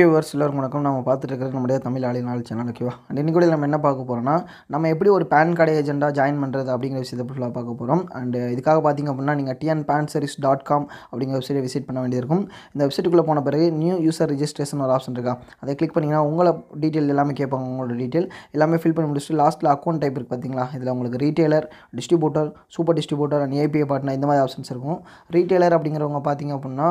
okay viewers எல்லாரும் வணக்கம் நம்ம பார்த்துட்டு இருக்கிற நம்முடைய தமிழ் ஆளி நாள் சேனல் ஓகேவா அண்ட் இன்னைக்கு நம்ம என்ன பார்க்க போகிறோம்னா நம்ம எப்படி ஒரு பேன் கார்டு ஏஜெண்டாக ஜாயின் பண்ணுறது அப்படிங்கிற விஷயத்தை ஃபுல்லாக பார்க்க போகிறோம் அண்ட் இதுக்காக பார்த்திங்க அப்படின்னா நீங்கள் TN PAN service dot com அப்படிங்கிற வெப்சைட்டை விசிட் பண்ண வேண்டியிருக்கும் இந்த வெப்சைட்டுக்குள்ளே போன பிறகு நியூ யூசர் ரிஜிஸ்ட்ரேஷன் ஒரு ஆப்ஷன் இருக்கா அதை கிளிக் பண்ணிங்கன்னா உங்களை டீட்டெயில் எல்லாமே கேட்பாங்க உங்களோட டீட்டெயில் எல்லாமே ஃபில் பண்ணி முடிச்சுட்டு லாஸ்ட்டில் அக்கௌண்ட் டைப் இருக்குது பார்த்தீங்களா இதில் உங்களுக்கு retailer distributor super distributor and API partner இந்த மாதிரி ஆப்ஷன்ஸ் இருக்கும் ரீட்டெய்லர் அப்படிங்கிறவங்க பார்த்திங்க அப்படின்னா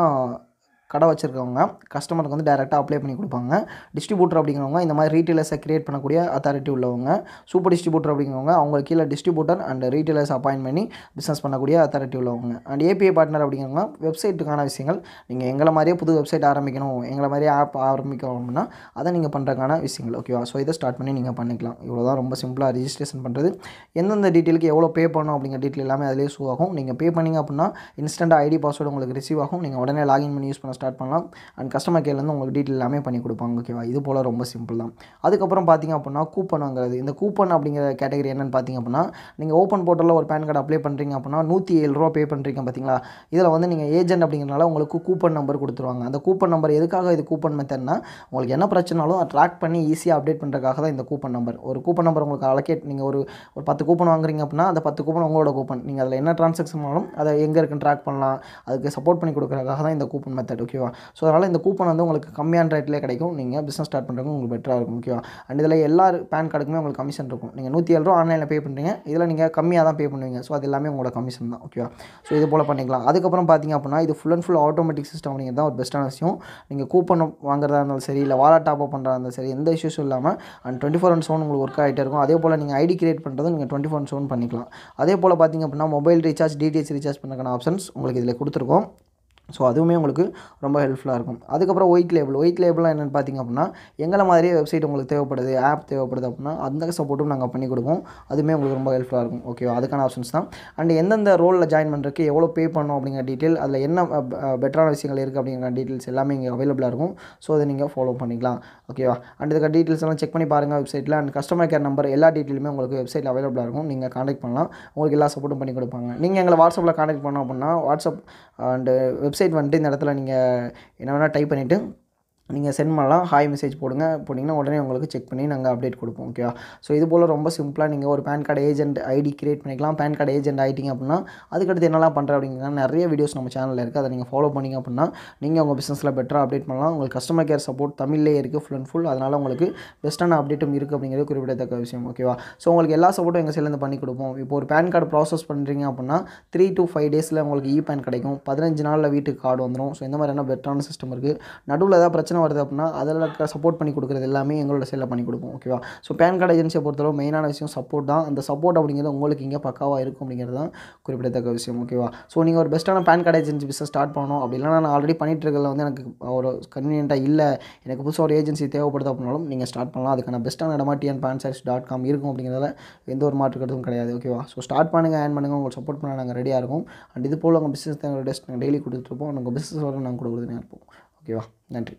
கடை வச்சுருக்கவங்க கஸ்டமருக்கு வந்து டேரெக்டாக அப்ளை பண்ணி கொடுப்பாங்க டிஸ்ட்ரிபியூட்டர் அப்படிங்கிறவங்க இந்த மாதிரி ரீட்டெயிலர்ஸை கிரியேட் பண்ணக்கூடிய அத்தாரிட்டி உள்ளவங்க சூப்பர் டிஸ்ட்ரிபியூட்டர் அப்படிங்கிறவங்க அவங்களுக்கு கீழே டிஸ்ட்ரிபியூட்டர் அண்ட் ரீட்டெயிலர்ஸ் அப்பாயின் பண்ணி பிஸ்னஸ் பண்ணக்கூடிய அத்தாரிட்டி உள்ளவங்க அண்ட் ஏபிஐ பார்ட்னர் அப்படிங்கிறவங்க வெப்சைட்டுக்கான விஷயங்கள் நீங்கள் எங்களை மாதிரியே புது வெப்சைட் ஆரம்பிக்கணும் எங்களை மாதிரியே ஆப் ஆரம்பிக்கணும் அப்படின்னா அதை நீங்கள் பண்ணுறதுக்கான விஷயங்கள் ஓகேவா ஸோ இதை ஸ்டார்ட் பண்ணி நீங்கள் பண்ணிக்கலாம் இவ்வளோ தான் ரொம்ப சிம்பிளாக ரிஜிஸ்ட்ரேஷன் பண்ணுறது எந்தெந்த டீட்டெயிலுக்கு எவ்வளோ பே பண்ணணும் அப்படிங்கிற டீட்டெயில் எல்லாமே அதிலேயே ஷூ ஆகும் நீங்கள் பே பண்ணிங்க அப்படின்னா இன்ஸ்டன்ட் ஐடி பாஸ்வேர்டு உங்களுக்கு ரிசீவ் ஆகும் நீங்கள் உடனே லாகின் பண்ணி யூஸ் பண்ண ஸ்டார்ட் பண்ணலாம் அண்ட் கஸ்டமர் கேர்லேருந்து உங்களுக்கு டீட்டெயில் எல்லாமே பண்ணி கொடுப்பாங்க ஓகேவா இது போல் ரொம்ப சிம்பிள் தான் அதுக்கப்புறம் பார்த்திங்க அப்படின்னா கூப்பன் வாங்குறது இந்த கூப்பன் அப்படிங்கிற கேட்டகரி என்னென்னு பார்த்திங்க அப்படின்னா நீங்கள் ஓப்பன் போர்ட்டலில் ஒரு பேன் கார்டு அப்ளை பண்ணுறீங்க அப்படின்னா நூற்றி ஏழு ரூபா பே பண்ணுறீங்க பார்த்தீங்களா இதில் வந்து நீங்கள் ஏஜென்ட் அப்படிங்கிறனால உங்களுக்கு கூப்பன் நம்பர் கொடுத்துருவாங்க அந்த கூப்பன் நம்பர் எதுக்காக இது கூப்பன் மெத்தட்னா உங்களுக்கு என்ன பிரச்சனாலும் ட்ராக் பண்ணி ஈஸியாக அப்டேட் பண்ணுறதுக்காக தான் இந்த கூப்பன் நம்பர் ஒரு கூப்பன் நம்பர் உங்களுக்கு அலோகேட் நீங்கள் ஒரு ஒரு பத்து கூப்பன் வாங்குறீங்க அப்படின்னா அந்த பத்து கூப்பன் உங்களோட கூப்பன் நீங்கள் அதில் என்ன ட்ரான்சாக்ஷன் பண்ணாலும் அதை எங்கே இருக்குன்னு ட்ராக் பண்ணலாம் அதுக்கு சப்போர்ட் பண்ணி கொடுக்குறதுக்காக தான் இந்த கூப்பன் மெத்தட் ஓகேவா ஸோ அதனால் இந்த கூப்பன் வந்து உங்களுக்கு கம்மியான ரேட்லேயே கிடைக்கும் நீங்கள் பிஸ்னஸ் ஸ்டார்ட் பண்ணுறவங்க உங்களுக்கு பெட்டராக இருக்கும் ஓகேவா அண்ட் இதில் எல்லா பேன் கார்டுக்குமே உங்களுக்கு கமிஷன் இருக்கும் நீங்கள் நூற்றி ஏழு ரூபா ஆன்லைனில் பே பண்ணுறீங்க இதில் நீங்கள் கம்மியாக தான் பே பண்ணுவீங்க ஸோ அது எல்லாமே உங்களோட கமிஷன் தான் ஓகேவா ஸோ இது போல் பண்ணிக்கலாம் அதுக்கப்புறம் பார்த்தீங்க அப்படின்னா இது full and full automatic system நீங்கள் தான் ஒரு பெஸ்ட்டான விஷயம் நீங்கள் கூப்பன் வாங்குறதா இருந்தாலும் சரி இல்லை வாலா டாப் அப் பண்ணுறதா இருந்தாலும் சரி எந்த இஷ்யூஸும் இல்லாமல் and twenty four and seven உங்களுக்கு ஒர்க் ஆகிட்டே இருக்கும் அதே போல் நீங்கள் ஐடி கிரியேட் பண்ணுறதும் நீங்கள் டுவெண்ட்டி ஃபோர் அண்ட் செவன் பண்ணிக்கலாம் அதே போல் பார்த்திங்க அப்படின்னா மொபைல் ரீசார்ஜ் டிடிஎச் ரீசார்ஜ் பண்ணுறதுக்கான ஆப்ஷன்ஸ் உங்களுக்கு இதில் கொடுத்துருக்கோம் ஸோ அதுவுமே உங்களுக்கு ரொம்ப ஹெல்ப்ஃபுல்லாக இருக்கும் அதுக்கப்புறம் ஒயிட் லேபிள் ஒயிட் லேபிளாக என்னென்னு பார்த்திங்க அப்படின்னா எங்களை மாதிரியே வெப்சைட் உங்களுக்கு தேவைப்படுது ஆப் தேவைப்படுது அப்படின்னா அந்த சப்போர்ட்டும் நாங்கள் பண்ணி கொடுப்போம் அதுவுமே உங்களுக்கு ரொம்ப ஹெல்ப்ஃபுல்லாக இருக்கும் ஓகேவா அதுக்கான ஆப்ஷன்ஸ் தான் அண்ட் எந்தெந்த ரோலில் ஜாயின் பண்ணுறக்கு எவ்வளோ பே பண்ணணும் அப்படிங்கிற டீட்டெயில் அதில் என்ன பெட்டரான விஷயங்கள் இருக்குது அப்படிங்கிற டீட்டெயில்ஸ் எல்லாமே இங்கே அவைலபிளாக இருக்கும் ஸோ அதை நீங்கள் ஃபாலோ பண்ணிக்கலாம் ஓகேவா அண்ட் இதுக்கு டீட்டெயில்ஸ் எல்லாம் செக் பண்ணி பாருங்கள் வெப்சைட்டில் அண்ட் கஸ்டமர் கேர் நம்பர் எல்லா டீட்டெயிலுமே உங்களுக்கு வெப்சைட்டில் அவைலபிளாக இருக்கும் நீங்கள் காண்டாக்ட் பண்ணலாம் உங்களுக்கு எல்லா சப்போர்ட்டும் பண்ணி கொடுப்பாங்க நீங்கள் எங்களை வாட்ஸ்அப்பில் காண்டாக்ட் பண்ணோம் அப்படின்னா வாட்ஸ்அப் அண்டு வெப்சைட் வெப்சைட் வந்துட்டு இந்த இடத்துல நீங்கள் என்ன வேணால் டைப் பண்ணிவிட்டு நீங்கள் சென்ட் பண்ணலாம் ஹாய் மெசேஜ் போடுங்க போட்டிங்கன்னா உடனே உங்களுக்கு செக் பண்ணி நாங்கள் அப்டேட் கொடுப்போம் ஓகேவா ஸோ இது போல் ரொம்ப சிம்பிளாக நீங்கள் ஒரு PAN card agent ID create பண்ணிக்கலாம் பேன் கார்டு ஏஜென்ட் ஆகிட்டிங்க அப்படின்னா அதுக்கடுத்து என்னெல்லாம் பண்ணுற அப்படிங்கிற நிறைய வீடியோஸ் நம்ம சேனலில் இருக்குது அதை நீங்கள் ஃபாலோ பண்ணிங்க அப்படின்னா நீங்கள் உங்கள் பிஸ்னஸில் பெட்டராக அப்டேட் பண்ணலாம் உங்களுக்கு கஸ்டமர் கேர் சப்போர்ட் தமிழ்லே இருக்குது ஃபுல் அண்ட் ஃபுல் அதனால் உங்களுக்கு பெஸ்ட்டான அப்டேட்டும் இருக்குது அப்படிங்கிறது குறிப்பிடத்தக்க விஷயம் ஓகேவா ஸோ உங்களுக்கு எல்லா சப்போர்ட்டும் எங்கள் சைட்லேருந்து பண்ணி கொடுப்போம் இப்போ ஒரு பேன் கார்டு ப்ராசஸ் பண்ணுறீங்க அப்படின்னா த்ரீ டு ஃபைவ் டேஸில் உங்களுக்கு இ பேன் கிடைக்கும் பதினஞ்சு நாளில் வீட்டுக்கு கார்டு வந்துடும் ஸோ இந்த மாதிரியான பெட்டரான சிஸ்டம் இருக்குது நடுவில் ஏதாவது பிரச்சனை பிரச்சனை வருது அப்படின்னா அதில் சப்போர்ட் பண்ணி கொடுக்குறது எல்லாமே எங்களோட சைடில் பண்ணி கொடுப்போம் ஓகேவா ஸோ பேன் கார்டு ஏஜென்சியை பொறுத்தளவு மெயினான விஷயம் சப்போர்ட் தான் அந்த சப்போர்ட் அப்படிங்கிறது உங்களுக்கு இங்கே பக்காவாக இருக்கும் அப்படிங்கிறது தான் குறிப்பிடத்தக்க விஷயம் ஓகேவா ஸோ நீங்கள் ஒரு பெஸ்ட்டான PAN card agency business start பண்ணணும் அப்படின்னா நான் ஆல்ரெடி பண்ணிகிட்டு இருக்கிறதுல வந்து எனக்கு ஒரு கன்வீனியண்ட்டாக இல்லை எனக்கு புதுசாக ஒரு ஏஜென்சி தேவைப்படுது அப்படின்னாலும் நீங்கள் ஸ்டார்ட் பண்ணலாம் அதுக்கான பெஸ்ட்டான இடமா TN PAN size dot com இருக்கும் அப்படிங்கிறதால எந்த ஒரு மாற்று கருத்தும் கிடையாது ஓகேவா ஸோ ஸ்டார்ட் பண்ணுங்கள் ஏன் பண்ணுங்கள் உங்களுக்கு சப்போர்ட் பண்ண நாங்கள் ரெடியாக இருக்கும் அண்ட் இது போல் உங்கள் பிஸ்னஸ் டெஸ்ட் நாங்கள் டெய்லி கொடுத்துருப்போம் உங்கள் பிஸ்னஸ் வரும் நாங்கள் கொடுக்குறதுன்னு இருப்போம் ஓகேவா நன்றி